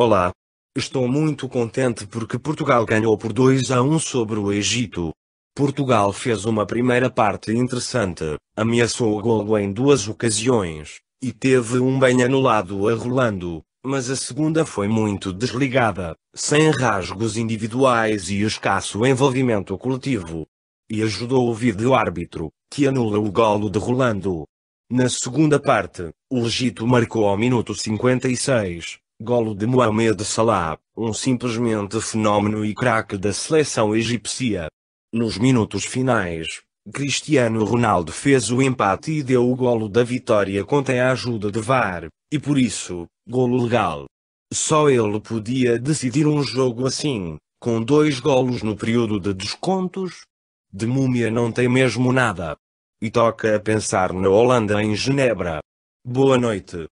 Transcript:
Olá. Estou muito contente porque Portugal ganhou por 2 a 1 sobre o Egito. Portugal fez uma primeira parte interessante, ameaçou o golo em duas ocasiões, e teve um bem anulado a Rolando, mas a segunda foi muito desligada, sem rasgos individuais e escasso envolvimento coletivo. E ajudou o vídeo-árbitro, que anula o golo de Rolando. Na segunda parte, o Egito marcou ao minuto 56, Golo de Mohamed Salah, um simplesmente fenómeno e craque da seleção egípcia. Nos minutos finais, Cristiano Ronaldo fez o empate e deu o golo da vitória contra a ajuda de VAR, e por isso, golo legal. Só ele podia decidir um jogo assim, com dois golos no período de descontos. De múmia não tem mesmo nada. E toca a pensar na Holanda em Genebra. Boa noite.